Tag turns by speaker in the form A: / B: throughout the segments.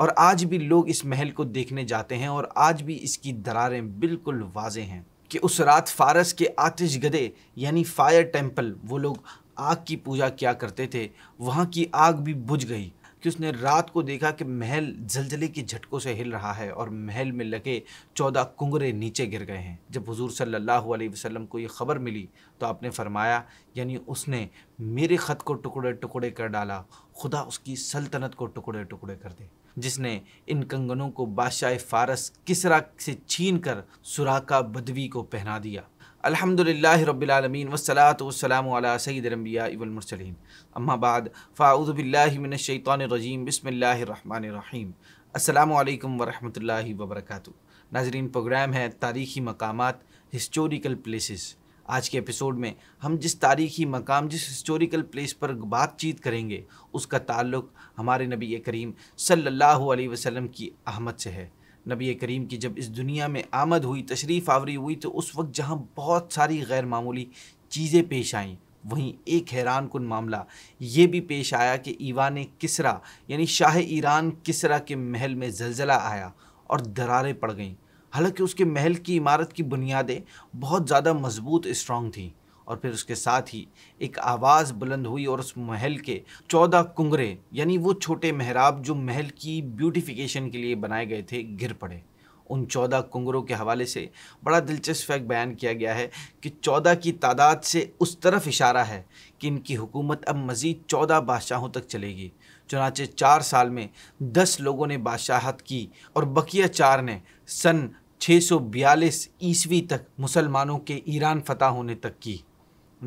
A: और आज भी लोग इस महल को देखने जाते हैं और आज भी इसकी दरारें बिल्कुल वाजे हैं कि उस रात फारस के आतिश गदे यानी फायर टेम्पल वो लोग आग की पूजा क्या करते थे वहाँ की आग भी बुझ गई कि उसने रात को देखा कि महल जलजले के झटकों से हिल रहा है और महल में लगे चौदह कुंगरे नीचे गिर गए हैं जब हुजूर सल्लल्लाहु अलैहि वसल्लम को ये ख़बर मिली तो आपने फरमाया यानी उसने मेरे ख़त को टुकड़े टुकड़े कर डाला खुदा उसकी सल्तनत को टुकड़े टुकड़े कर दे जिसने इन कंगनों को बादशाह फ़ारस किसरा से छीन कर सुराका बदवी को पहना दिया अलहमदिल्ला रबालमीन वसलात वसलाम सईदरम्बियामरसलिन अम्माबाद फ़ाउज़बिल्लिमिनशैतरजीम बसमीम अल्लाम वरहमल वबरक नाजरीन प्रोग्राम है तारीखी मकाम हिस्टोरिकल प्लेसेस आज के एपिसोड में हम जिस तारीखी मकाम जिस हिस्टोरिकल प्लेस पर बातचीत करेंगे उसका ताल्लुक हमारे नबी करीम सल्लल्लाहु अलैहि वसल्लम की अहमद से है नबी करीम की जब इस दुनिया में आमद हुई तशरीफ़ आवरी हुई तो उस वक्त जहाँ बहुत सारी गैर मामूली चीज़ें पेश आईं वहीं एक हैरान कन मामला ये भी पेश आया कि ईवान किसरा यानी शाह ईरान किसरा के महल में जलजला आया और दरारें पड़ गईं हालांकि उसके महल की इमारत की बुनियादें बहुत ज़्यादा मजबूत स्ट्रांग थी और फिर उसके साथ ही एक आवाज़ बुलंद हुई और उस महल के चौदह कुंगरे यानी वो छोटे महराब जो महल की ब्यूटिफिकेशन के लिए बनाए गए थे गिर पड़े उन चौदह कुंगरों के हवाले से बड़ा दिलचस्प फैक्ट बयान किया गया है कि चौदह की तादाद से उस तरफ इशारा है कि इनकी हुकूमत अब मज़ीद चौदह बादशाहों तक चलेगी चुनाचे चार साल में दस लोगों ने बादशाहत की और बकिया चार ने सन 642 ईस्वी तक मुसलमानों के ईरान फतह होने तक की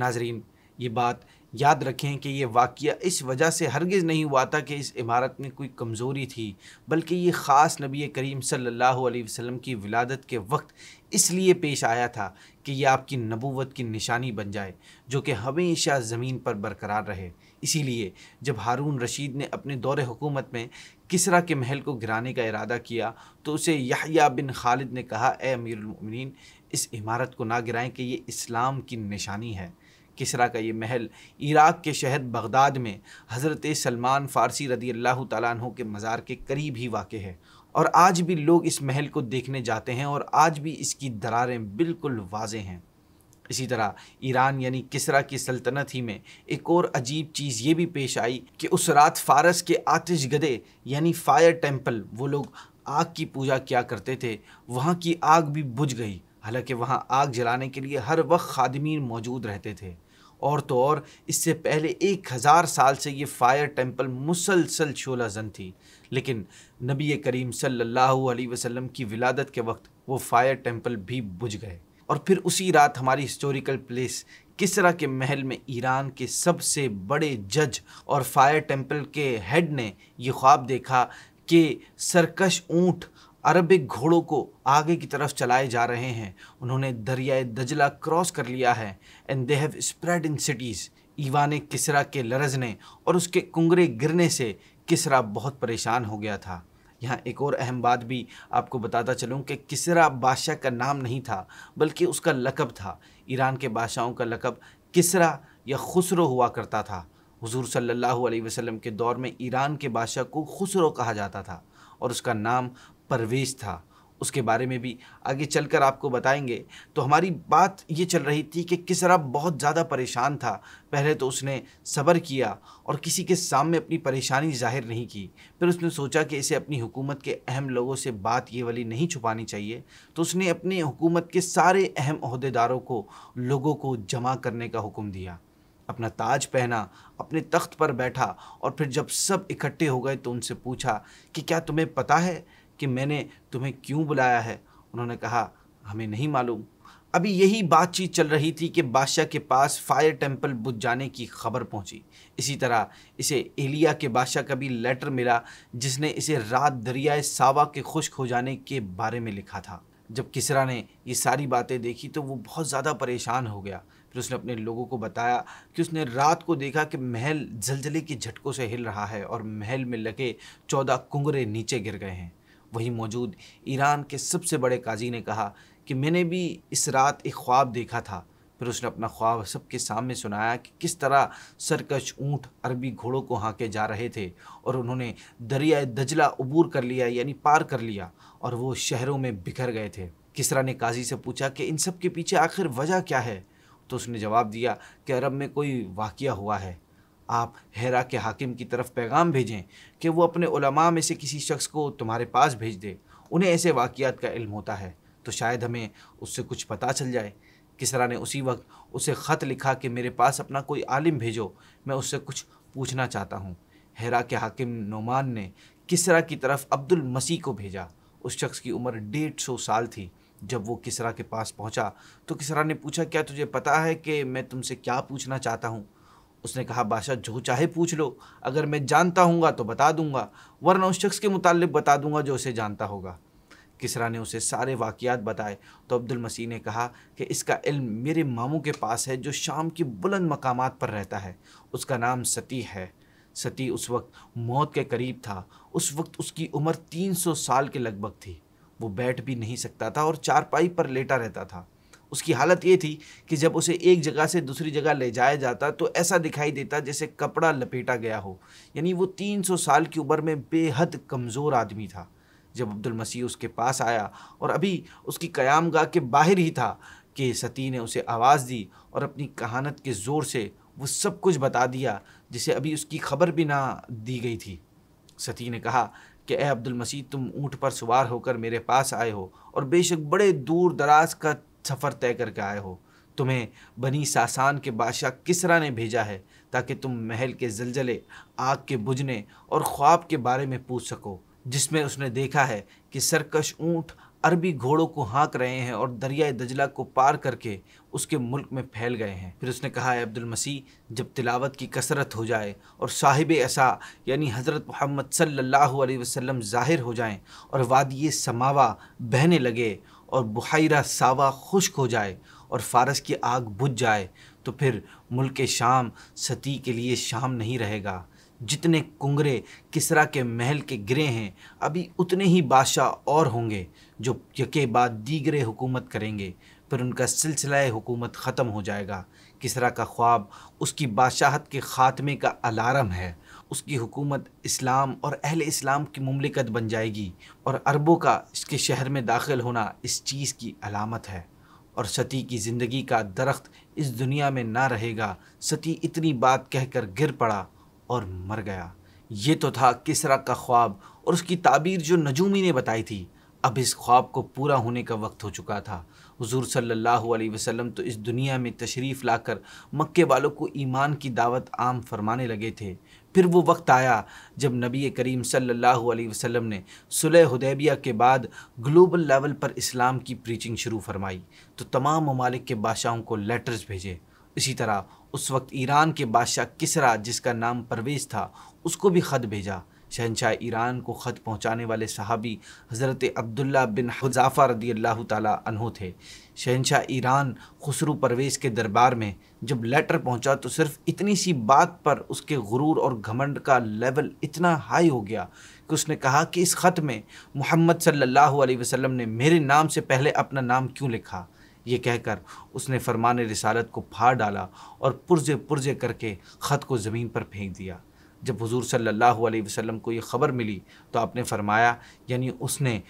A: नाजरीन ये बात याद रखें कि ये वाक्य इस वजह से हरगिज़ नहीं हुआ था कि इस इमारत में कोई कमज़ोरी थी बल्कि ये ख़ास नबी करीम सल्लल्लाहु अलैहि वसल्लम की विलादत के वक्त इसलिए पेश आया था कि यह आपकी नबूवत की निशानी बन जाए जो कि हमेशा ज़मीन पर बरकरार रहे इसीलिए जब हारून रशीद ने अपने दौर हुकूमत में किसरा के महल को गिराने का इरादा किया तो उसे यहया बिन खालिद ने कहा ए अमीरमिन इस इमारत को ना गिराएं कि ये इस्लाम की निशानी है किसरा का ये महल इराक़ के शहर बगदाद में हज़रत सलमान फ़ारसी रदी अल्लाह तु के मज़ार के करीब ही वाक़ है और आज भी लोग इस महल को देखने जाते हैं और आज भी इसकी दरारें बिल्कुल वाज हैं इसी तरह ईरान यानी किसरा की सल्तनत ही में एक और अजीब चीज़ ये भी पेश आई कि उस रात फारस के आतिश गदे यानी फायर टेम्पल वो लोग आग की पूजा किया करते थे वहाँ की आग भी बुझ गई हालांकि वहाँ आग जलाने के लिए हर वक्त खादमी मौजूद रहते थे और तो और इससे पहले एक हज़ार साल से ये फ़ायर टेम्पल मुसलसल शोला जन थी लेकिन नबी करीम सल्लल्लाहु अलैहि वसल्लम की विलादत के वक्त वो फ़ायर टेम्पल भी बुझ गए और फिर उसी रात हमारी हिस्टोरिकल प्लेस किसरा के महल में ईरान के सबसे बड़े जज और फायर टेम्पल के हेड ने यह ख्वाब देखा कि सरकश ऊँट अरबिक घोड़ों को आगे की तरफ चलाए जा रहे हैं उन्होंने दरियाए दजला क्रॉस कर लिया है and they have spread in cities ईवान किसरा के लरजने और उसके कुंगरे गिरने से किसरा बहुत परेशान हो गया था यहाँ एक और अहम बात भी आपको बताता चलूँ कि किसरा बादशाह का नाम नहीं था बल्कि उसका लकब था ईरान के बादशाहों का लकब किसरा या खुसरो हुआ करता था हुजूर सल्लल्लाहु अलैहि वसल्लम के दौर में ईरान के बादशाह को खुसरो कहा जाता था और उसका नाम परवेज था उसके बारे में भी आगे चलकर आपको बताएंगे तो हमारी बात ये चल रही थी कि किस तरह बहुत ज़्यादा परेशान था पहले तो उसने सब्र किया और किसी के सामने अपनी परेशानी जाहिर नहीं की फिर उसने सोचा कि इसे अपनी हुकूमत के अहम लोगों से बात ये वाली नहीं छुपानी चाहिए तो उसने अपने हुकूमत के सारे अहम अहदेदारों को लोगों को जमा करने का हुक्म दिया अपना ताज पहना अपने तख्त पर बैठा और फिर जब सब इकट्ठे हो गए तो उनसे पूछा कि क्या तुम्हें पता है कि मैंने तुम्हें क्यों बुलाया है उन्होंने कहा हमें नहीं मालूम अभी यही बातचीत चल रही थी कि बादशाह के पास फायर टेम्पल बुझ जाने की खबर पहुंची इसी तरह इसे एलिया के बादशाह का भी लेटर मिला जिसने इसे रात दरियाए सावा के खुश्क हो जाने के बारे में लिखा था जब किसरा ने ये सारी बातें देखी तो वो बहुत ज़्यादा परेशान हो गया फिर उसने अपने लोगों को बताया कि उसने रात को देखा कि महल जलजले के झटकों से हिल रहा है और महल में लगे चौदह कुंगरे नीचे गिर गए हैं वहीं मौजूद ईरान के सबसे बड़े काजी ने कहा कि मैंने भी इस रात एक ख्वाब देखा था फिर उसने अपना ख्वाब सबके सामने सुनाया कि किस तरह सरकश ऊँट अरबी घोड़ों को हाँके जा रहे थे और उन्होंने दरिया दजला अबूर कर लिया यानी पार कर लिया और वो शहरों में बिखर गए थे किसरा ने काजी से पूछा कि इन सब के पीछे आखिर वजह क्या है तो उसने जवाब दिया कि अरब में कोई वाक़ हुआ है आप हैरा के हाकिम की तरफ पैगाम भेजें कि वो अपने उलमा में से किसी शख्स को तुम्हारे पास भेज दे उन्हें ऐसे वाक़ात का इल्म होता है तो शायद हमें उससे कुछ पता चल जाए किसरा ने उसी वक्त उसे ख़त लिखा कि मेरे पास अपना कोई आलिम भेजो मैं उससे कुछ पूछना चाहता हूँ हैरा के हाकिम नोमान ने किसरा की तरफ अब्दुल मसीह को भेजा उस शख्स की उम्र डेढ़ सौ साल थी जब वो किसरा के पास पहुंचा तो किसरा ने पूछा क्या तुझे पता है कि मैं तुमसे क्या पूछना चाहता हूँ उसने कहा बादशाह जो चाहे पूछ लो अगर मैं जानता हूँ तो बता दूंगा वरना उस शख्स के मुतालिक बता दूंगा जो उसे जानता होगा किसरा ने उसे सारे वाक़ात बताए तो अब्दुल मसीह ने कहा कि इसका इल्म मेरे मामू के पास है जो शाम की बुलंद मकाम पर रहता है उसका नाम सती है सती उस वक्त मौत के करीब था उस वक्त उसकी उम्र 300 साल के लगभग थी वो बैठ भी नहीं सकता था और चारपाई पर लेटा रहता था उसकी हालत ये थी कि जब उसे एक जगह से दूसरी जगह ले जाया जाता तो ऐसा दिखाई देता जैसे कपड़ा लपेटा गया हो यानी वो 300 साल की उम्र में बेहद कमज़ोर आदमी था जब अब्दुल मसीह उसके पास आया और अभी उसकी कयाम गाह के बाहर ही था कि सती ने उसे आवाज़ दी और अपनी कहानत के ज़ोर से वो सब कुछ बता दिया जिसे अभी उसकी खबर भी ना दी गई थी सती ने कहा कि अब्दुल मसीह तुम ऊँट पर सवार होकर मेरे पास आए हो और बेशक बड़े दूर दराज का सफ़र तय करके आए हो तुम्हें बनी सासान के बादशाह किसरा ने भेजा है ताकि तुम महल के जलजले आग के बुझने और ख्वाब के बारे में पूछ सको जिसमें उसने देखा है कि सरकश ऊँट अरबी घोड़ों को हाँक रहे हैं और दरियाए दजला को पार करके उसके मुल्क में फैल गए हैं फिर उसने कहा है अब्दुल मसीह जब तिलावत की कसरत हो जाए और साहिब ऐसा यानी हज़रत मोहम्मद सल्लल्लाहु अलैहि वसल्लम ज़ाहिर हो जाएं और वादी समावा बहने लगे और बुहरा सावा खुश्क हो जाए और फ़ारस की आग बुझ जाए तो फिर मुल्क शाम सती के लिए शाम नहीं रहेगा जितने कुंगरे किसरा के महल के गिरे हैं अभी उतने ही बादशाह और होंगे जो यके बाद दीगरे हुकूमत करेंगे फिर उनका सिलसिला हुकूमत ख़त्म हो जाएगा किसरा का ख्वाब उसकी बादशाहत के ख़ात्मे का अलार्म है उसकी हुकूमत इस्लाम और अहल इस्लाम की ममलिकत बन जाएगी और अरबों का इसके शहर में दाखिल होना इस चीज़ की अलामत है और सती की ज़िंदगी का दरख्त इस दुनिया में ना रहेगा सती इतनी बात कहकर गिर पड़ा और मर गया ये तो था किसरा का ख्वाब और उसकी ताबीर जो नजूमी ने बताई थी अब इस ख्वाब को पूरा होने का वक्त हो चुका था हुजूर सल्लल्लाहु अलैहि वसल्लम तो इस दुनिया में तशरीफ़ लाकर मक्के वालों को ईमान की दावत आम फरमाने लगे थे फिर वो वक्त आया जब नबी करीम सल्लल्लाहु अलैहि वसल्लम ने सुलह हुदैबिया के बाद ग्लोबल लेवल पर इस्लाम की प्रीचिंग शुरू फरमाई तो तमाम ममालिक के बादशाहों को लेटर्स भेजे इसी तरह उस वक्त ईरान के बादशाह किसरा जिसका नाम परवेज़ था उसको भी ख़त भेजा शहनशाह ईरान को ख़त पहुँचाने वाले सहाबी हज़रत अब्दुल्ला बिन हजाफ़ा रदी अल्लाह तहु थे शहनशाह ईरान खसरू परवेज़ के दरबार में जब लेटर पहुंचा तो सिर्फ इतनी सी बात पर उसके गुरूर और घमंड का लेवल इतना हाई हो गया कि उसने कहा कि इस ख़त में मोहम्मद सल्लल्लाहु अलैहि वसल्लम ने मेरे नाम से पहले अपना नाम क्यों लिखा ये कहकर उसने फरमान रिसालत को फाड़ डाला और पुरजे पुरजे करके ख़त को ज़मीन पर फेंक दिया जब हजूर सल्लल्लाहु अलैहि वसल्लम को ये ख़बर मिली तो आपने फरमाया यानी उसने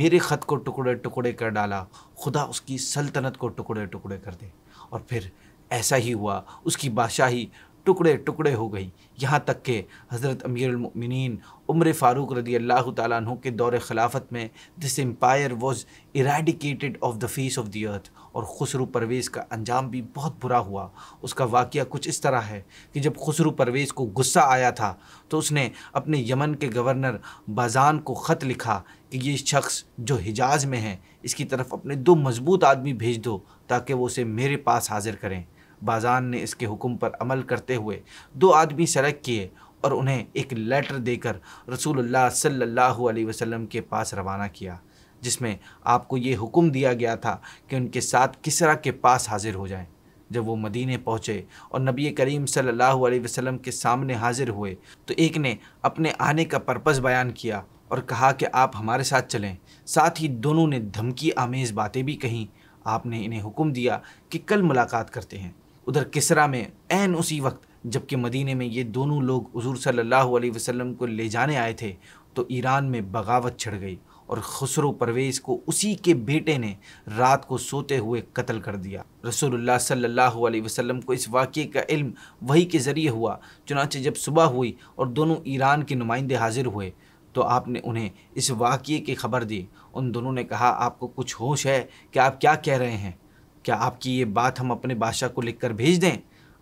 A: मेरे ख़त को टुकड़े टुकड़े कर डाला खुदा उसकी सल्तनत को टुकड़े टुकड़े कर दे और फिर ऐसा ही हुआ उसकी बादशाही टुकड़े टुकड़े हो गई यहाँ तक के हज़रत अमीरमिन उम्र फ़ारूक रदी अल्लाह तु के दौर खिलाफत में this empire was eradicated off the face of the earth और खुसरू परवेज़ का अंजाम भी बहुत बुरा हुआ उसका वाक़ कुछ इस तरह है कि जब खुसरू परवेज़ को गुस्सा आया था तो उसने अपने यमन के गवर्नर बाजान को ख़त लिखा कि ये शख्स जो हिजाज़ में है इसकी तरफ अपने दो मज़बूत आदमी भेज दो ताकि वो उसे मेरे पास हाजिर करें बाजान ने इसके हुक्म पर अमल करते हुए दो आदमी सड़क किए और उन्हें एक लेटर देकर रसूल सल्ला वसलम के पास रवाना किया जिसमें आपको ये हुक्म दिया गया था कि उनके साथ किसरा के पास हाजिर हो जाएं। जब वो मदीने पहुँचे और नबी करीम सल्लल्लाहु अलैहि वसल्लम के सामने हाजिर हुए तो एक ने अपने आने का पर्पज़ बयान किया और कहा कि आप हमारे साथ चलें साथ ही दोनों ने धमकी आमेज़ बातें भी कहीं आपने इन्हें हुक्म दिया कि कल मुलाकात करते हैं उधर किसरा में एन उसी वक्त जबकि मदीने में ये दोनों लोग हजूर सल्लल्लाहु अलैहि वसल्लम को ले जाने आए थे तो ईरान में बगावत छिड़ गई और खसरो परवेज को उसी के बेटे ने रात को सोते हुए कत्ल कर दिया रसूलुल्लाह सल्लल्लाहु अलैहि वसल्लम को इस वाक़े का इल्म वही के ज़रिए हुआ चुनाचे जब सुबह हुई और दोनों ईरान के नुमाइंदे हाजिर हुए तो आपने उन्हें इस वाक़े की खबर दी उन दोनों ने कहा आपको कुछ होश है कि आप क्या कह रहे हैं क्या आपकी ये बात हम अपने बादशाह को लिख कर भेज दें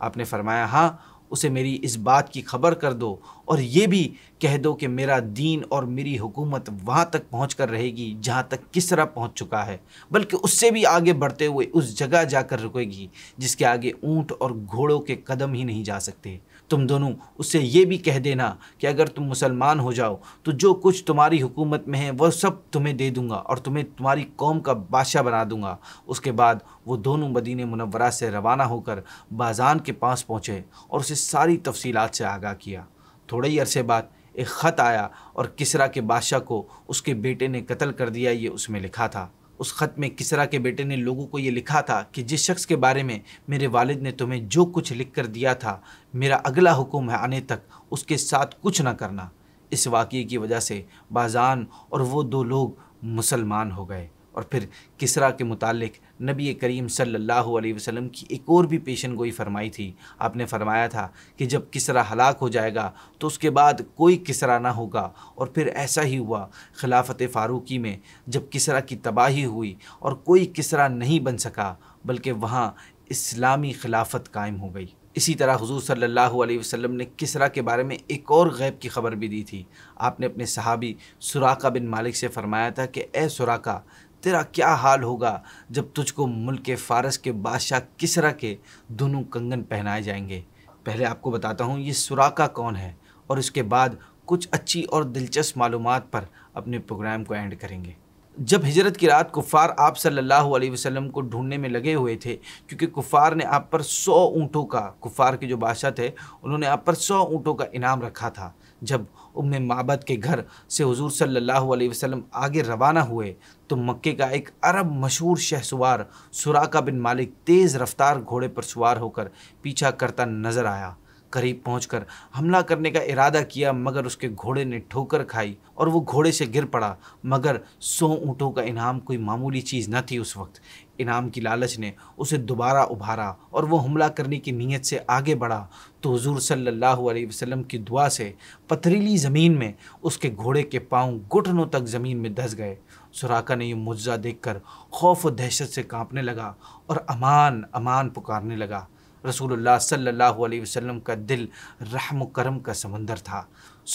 A: आपने फरमाया हाँ उसे मेरी इस बात की खबर कर दो और ये भी कह दो कि मेरा दीन और मेरी हुकूमत वहाँ तक पहुँच कर रहेगी जहाँ तक किस तरह पहुँच चुका है बल्कि उससे भी आगे बढ़ते हुए उस जगह जाकर रुकेगी जिसके आगे ऊँट और घोड़ों के कदम ही नहीं जा सकते तुम दोनों उससे ये भी कह देना कि अगर तुम मुसलमान हो जाओ तो जो कुछ तुम्हारी हुकूमत में है वह सब तुम्हें दे दूंगा और तुम्हें तुम्हारी कौम का बादशाह बना दूंगा उसके बाद वो दोनों मदीन मुनवरा से रवाना होकर बाजान के पास पहुँचे और उसे सारी तफसीलात से आगाह किया थोड़े ही अरसे बाद एक ख़त आया और किसरा के बादशाह को उसके बेटे ने कत्ल कर दिया ये उसमें लिखा था उस ख़त में किसरा के बेटे ने लोगों को ये लिखा था कि जिस शख्स के बारे में मेरे वालिद ने तुम्हें जो कुछ लिख कर दिया था मेरा अगला हुक्म है आने तक उसके साथ कुछ ना करना इस वाक़े की वजह से बाजान और वो दो लोग मुसलमान हो गए और फिर किसरा के मुतालिक नबी करीम सल्लल्लाहु अलैहि वसल्लम की एक और भी पेशन गोई फरमाई थी आपने फरमाया था कि जब किसरा हलाक हो जाएगा तो उसके बाद कोई किसरा ना होगा और फिर ऐसा ही हुआ खिलाफत फ़ारूकी में जब किसरा की तबाही हुई और कोई किसरा नहीं बन सका बल्कि वहाँ इस्लामी खिलाफत कायम हो गई इसी तरह हजूर सल्लल्लाहु अलैहि वसल्लम ने किसरा के बारे में एक और गैब की खबर भी दी थी आपने अपने सहाबी सुराका बिन मालिक से फ़रमाया था कि ए सुराका तेरा क्या हाल होगा जब तुझको मुल्क के फारस के बादशाह किसरा के दोनों कंगन पहनाए जाएंगे पहले आपको बताता हूँ ये सुराका कौन है और उसके बाद कुछ अच्छी और दिलचस्प मालूम पर अपने प्रोग्राम को एंड करेंगे जब हिजरत की रात कुफ़ार आप सल्लल्लाहु अलैहि वसल्लम को ढूंढने में लगे हुए थे क्योंकि कुफ़ार ने आप पर सौ ऊँटों का कुफ़ार के जो बादशाह थे उन्होंने आप पर सौ ऊँटों का इनाम रखा था जब उम माबद के घर से हुजूर सल्लल्लाहु अलैहि वसल्लम आगे रवाना हुए तो मक्के का एक अरब मशहूर शहसवार सुराका बिन मालिक तेज़ रफ्तार घोड़े पर सवार होकर पीछा करता नज़र आया करीब पहुंचकर हमला करने का इरादा किया मगर उसके घोड़े ने ठोकर खाई और वो घोड़े से गिर पड़ा मगर सौ ऊँटों का इनाम कोई मामूली चीज़ न थी उस वक्त इनाम की लालच ने उसे दोबारा उभारा और वो हमला करने की नीयत से आगे बढ़ा तो हजूर सल्लल्लाहु अलैहि वसल्लम की दुआ से पथरीली ज़मीन में उसके घोड़े के पाँव घुटनों तक ज़मीन में धस गए सुराका ने ये देख देखकर खौफ और दहशत से कांपने लगा और अमान अमान पुकारने लगा रसूलुल्लाह सल्लल्लाहु अलैहि वसल्लम का दिल रहम करम का समंदर था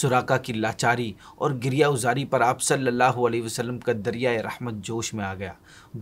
A: सुराका की लाचारी और गिरिया उजारी पर आप सल्लल्लाहु अलैहि वसल्लम का दरिया रहमत जोश में आ गया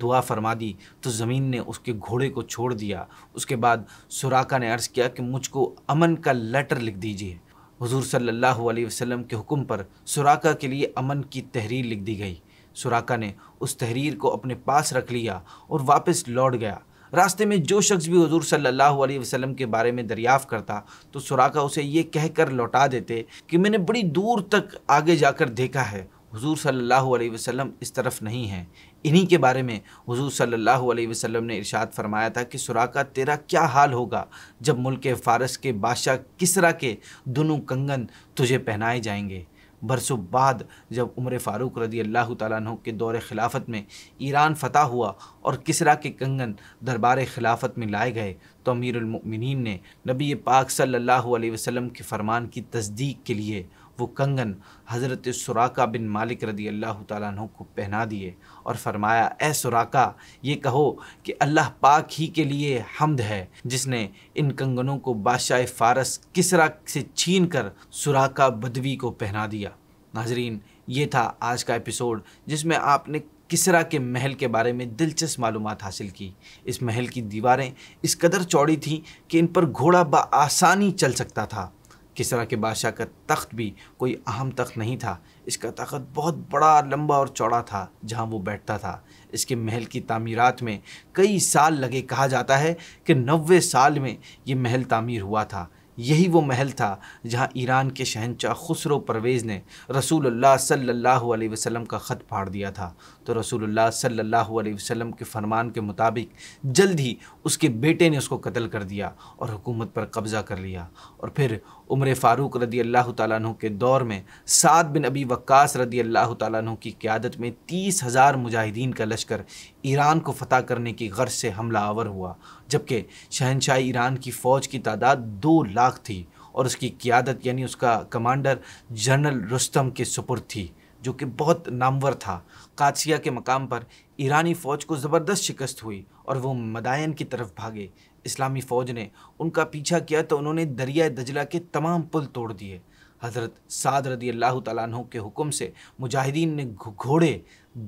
A: दुआ फरमा दी तो ज़मीन ने उसके घोड़े को छोड़ दिया उसके बाद सुराका ने अर्ज़ किया कि मुझको अमन का लेटर लिख दीजिए हुजूर सल्लल्लाहु अलैहि वसल्लम के हुक्म पर सुराका के लिए अमन की तहरीर लिख दी गई सुराका ने उस तहरीर को अपने पास रख लिया और वापस लौट गया रास्ते में जो शख्स भी हजूर सल्लल्लाहु अलैहि वसल्लम के बारे में दरियाफ़ करता तो सुराका उसे ये कहकर लौटा देते कि मैंने बड़ी दूर तक आगे जाकर देखा है हुजूर सल्लल्लाहु अलैहि वसल्लम इस तरफ नहीं है इन्हीं के बारे में हुजूर सल्लल्लाहु अलैहि वसल्लम ने इरशाद फरमाया था कि सुराका तेरा क्या हाल होगा जब मुल्क फ़ारस के बादशाह किसरा के दोनों कंगन तुझे पहनाए जाएंगे बरसों बाद जब उम्र फ़ारूक रदी अल्लाह तु के दौर खिलाफत में ईरान फतह हुआ और किसरा के कंगन दरबार खिलाफत में लाए गए तो अमीरमिन ने नबी पाक सल्लल्लाहु अलैहि वसल्लम के फ़रमान की तस्दीक के लिए वो कंगन हज़रत सुराका बिन मालिक रदी अल्लाह तु को पहना दिए और फरमाया ए सुराका ये कहो कि अल्लाह पाक ही के लिए हमद है जिसने इन कंगनों को बादशाह फ़ारस किसरा से छीन कर सुराका बदवी को पहना दिया नाजरीन ये था आज का एपिसोड जिसमें आपने किसरा के महल के बारे में दिलचस्प मालूम हासिल की इस महल की दीवारें इस कदर चौड़ी थीं कि इन पर घोड़ा बआसानी चल सकता था किस तरह के बादशाह का तख्त भी कोई अहम तख्त नहीं था इसका तख्त बहुत बड़ा लंबा और चौड़ा था जहां वो बैठता था इसके महल की तामीरात में कई साल लगे कहा जाता है कि नबे साल में ये महल तामीर हुआ था यही वो महल था जहां ईरान के शहनशाह खुसरो परवेज़ ने रसूल सल्ला वसलम का ख़त फाड़ दिया था तो रसूलुल्लाह सल्लल्लाहु अलैहि वसल्लम के फरमान के मुताबिक जल्द ही उसके बेटे ने उसको कत्ल कर दिया और हुकूमत पर कब्ज़ा कर लिया और फिर उमर फ़ारूक रदी अल्लाह तु के दौर में सात बिन अबी वक्स रदी अल्लाह तु की क़्यादत में तीस हज़ार मुजाहिदीन का लश्कर ईरान को फतह करने की गर्ज से हमला आवर हुआ जबकि शहनशाह ईरान की फ़ौज की तादाद दो लाख थी और उसकी क़्यादत यानी उसका कमांडर जनरल रुस्तम के सुपुर थी जो कि बहुत नामवर था कादसिया के मकाम पर ईरानी फ़ौज को ज़बरदस्त शिकस्त हुई और वो मदायन की तरफ भागे इस्लामी फ़ौज ने उनका पीछा किया तो उन्होंने दरिया दजला के तमाम पुल तोड़ दिए हज़रत साद रदी अल्लाह तु के हुक्म से मुजाहिदीन ने घोड़े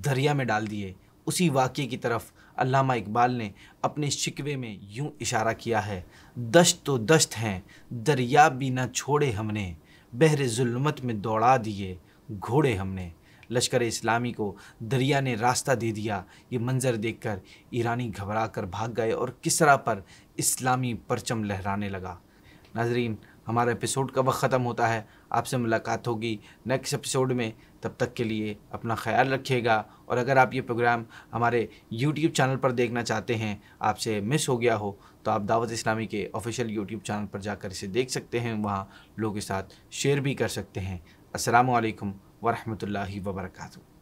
A: दरिया में डाल दिए उसी वाक्य की तरफ अल्लामा इकबाल ने अपने शिकवे में यूं इशारा किया है दश्त तो दश्त हैं दरिया भी ना छोड़े हमने बहर जुल्मत में दौड़ा दिए घोड़े हमने लश्कर इस्लामी को दरिया ने रास्ता दे दिया ये मंज़र देखकर ईरानी घबरा कर भाग गए और किसरा पर इस्लामी परचम लहराने लगा नाजरीन हमारा एपिसोड का वक्त ख़त्म होता है आपसे मुलाकात होगी नेक्स्ट एपिसोड में तब तक के लिए अपना ख्याल रखिएगा और अगर आप ये प्रोग्राम हमारे यूट्यूब चैनल पर देखना चाहते हैं आपसे मिस हो गया हो तो आप दावत इस्लामी के ऑफिशियल यूट्यूब चैनल पर जाकर इसे देख सकते हैं वहाँ लोगों के साथ शेयर भी कर सकते हैं असलकम ورحمة الله وبركاته